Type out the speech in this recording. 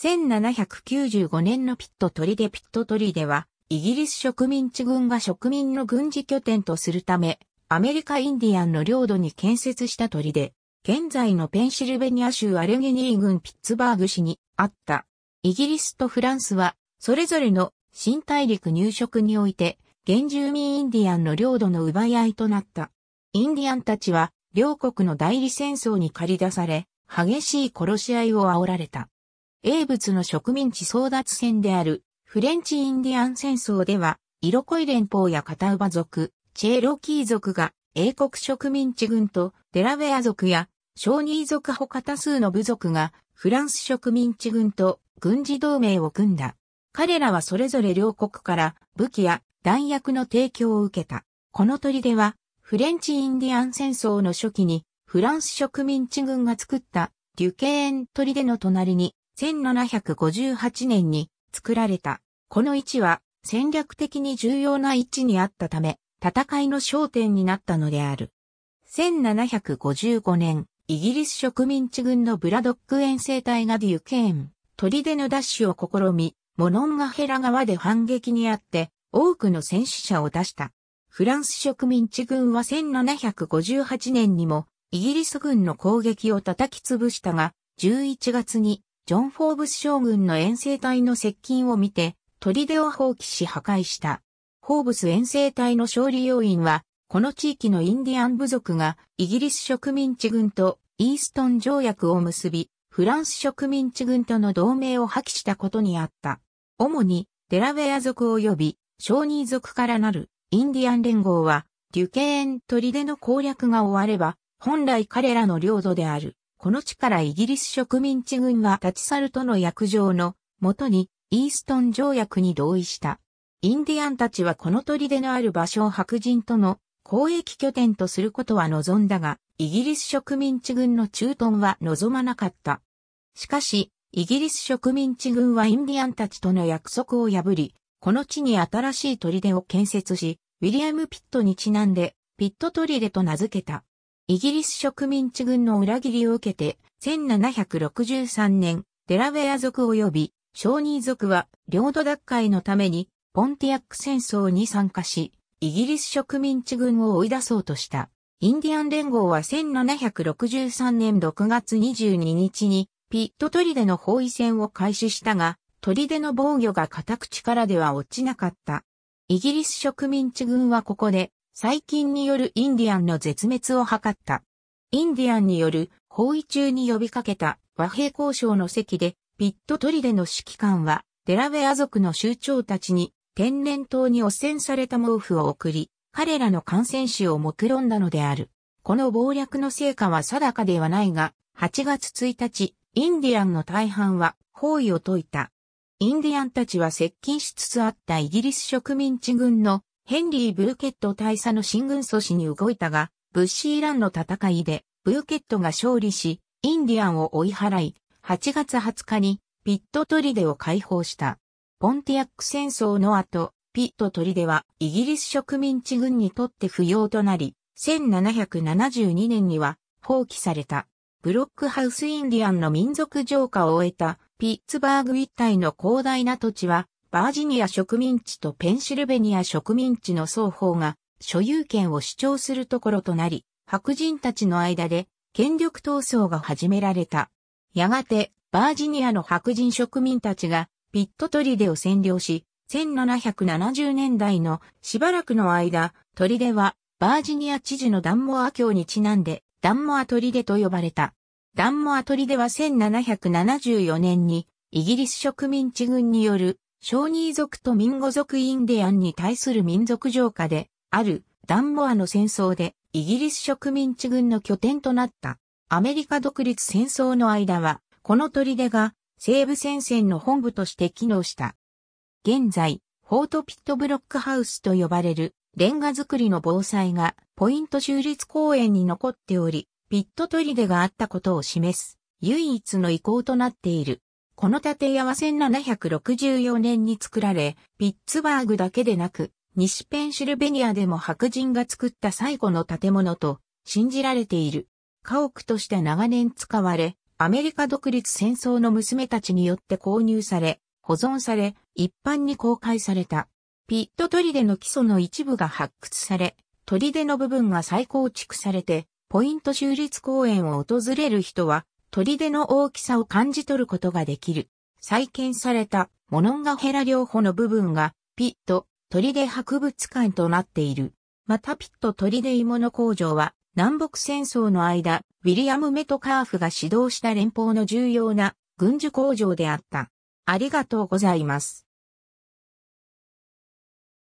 1795年のピット鳥でピット鳥では、イギリス植民地軍が植民の軍事拠点とするため、アメリカインディアンの領土に建設した鳥で、現在のペンシルベニア州アレゲニー郡ピッツバーグ市にあった。イギリスとフランスは、それぞれの新大陸入植において、原住民インディアンの領土の奪い合いとなった。インディアンたちは、両国の代理戦争に駆り出され、激しい殺し合いを煽られた。英仏の植民地争奪戦であるフレンチ・インディアン戦争では、イロコイ連邦やカタウバ族、チェーロキー族が英国植民地軍とデラウェア族や小ニー族他多数の部族がフランス植民地軍と軍事同盟を組んだ。彼らはそれぞれ両国から武器や弾薬の提供を受けた。この砦はフレンチ・インディアン戦争の初期にフランス植民地軍が作ったデュケーン砦の隣に1758年に作られた。この位置は戦略的に重要な位置にあったため、戦いの焦点になったのである。1755年、イギリス植民地軍のブラドック遠征隊がデュケーン、砦の奪取を試み、モノンガヘラ川で反撃にあって、多くの戦死者を出した。フランス植民地軍は1758年にも、イギリス軍の攻撃を叩き潰したが、11月にジョン・フォーブス将軍の遠征隊の接近を見て、砦を放棄し破壊した。フォーブス遠征隊の勝利要因は、この地域のインディアン部族がイギリス植民地軍とイーストン条約を結び、フランス植民地軍との同盟を破棄したことにあった。主にデラウェア族及び小ニー族からなるインディアン連合は、デュケーン砦の攻略が終われば、本来彼らの領土である。この地からイギリス植民地軍が立ち去るとの約定のもとにイーストン条約に同意した。インディアンたちはこの砦のある場所を白人との交易拠点とすることは望んだが、イギリス植民地軍の駐屯は望まなかった。しかし、イギリス植民地軍はインディアンたちとの約束を破り、この地に新しい砦を建設し、ウィリアム・ピットにちなんで、ピット砦と名付けた。イギリス植民地軍の裏切りを受けて、1763年、デラウェア族及び小ニー族は領土奪回のためにポンティアック戦争に参加し、イギリス植民地軍を追い出そうとした。インディアン連合は1763年6月22日にピット砦の包囲戦を開始したが、砦の防御が固く力では落ちなかった。イギリス植民地軍はここで細菌によるインディアンの絶滅を図った。インディアンによる包囲中に呼びかけた和平交渉の席で、ピットトリデの指揮官は、デラウェア族の州長たちに天然痘に汚染された毛布を送り、彼らの感染死を目論んだのである。この謀略の成果は定かではないが、8月1日、インディアンの大半は包囲を解いた。インディアンたちは接近しつつあったイギリス植民地軍のヘンリー・ブーケット大佐の進軍阻止に動いたが、ブッシーランの戦いで、ブーケットが勝利し、インディアンを追い払い、8月20日に、ピットデを解放した。ポンティアック戦争の後、ピットデはイギリス植民地軍にとって不要となり、1772年には放棄された。ブロックハウスインディアンの民族浄化を終えたピッツバーグ一帯の広大な土地はバージニア植民地とペンシルベニア植民地の双方が所有権を主張するところとなり、白人たちの間で権力闘争が始められた。やがて、バージニアの白人植民たちがピットトリデを占領し、1770年代のしばらくの間、トリデはバージニア知事のダンモア教にちなんで、ダンモアトリデと呼ばれた。ダンモアトリデは1774年にイギリス植民地軍による小ニー族とミンゴ族インディアンに対する民族浄化で、あるダンモアの戦争でイギリス植民地軍の拠点となったアメリカ独立戦争の間は、この砦が西部戦線の本部として機能した。現在、フォートピットブロックハウスと呼ばれるレンガ造りの防災がポイント州立公園に残っており、ピット砦があったことを示す唯一の遺構となっている。この建屋は1764年に作られ、ピッツバーグだけでなく、西ペンシルベニアでも白人が作った最後の建物と信じられている。家屋として長年使われ、アメリカ独立戦争の娘たちによって購入され、保存され、一般に公開された。ピット砦の基礎の一部が発掘され、砦の部分が再構築されて、ポイント州立公園を訪れる人は砦の大きさを感じ取ることができる。再建されたモノンガヘラ両方の部分がピット、砦博物館となっている。またピット砦芋の工場は南北戦争の間、ウィリアム・メトカーフが指導した連邦の重要な軍需工場であった。ありがとうございます。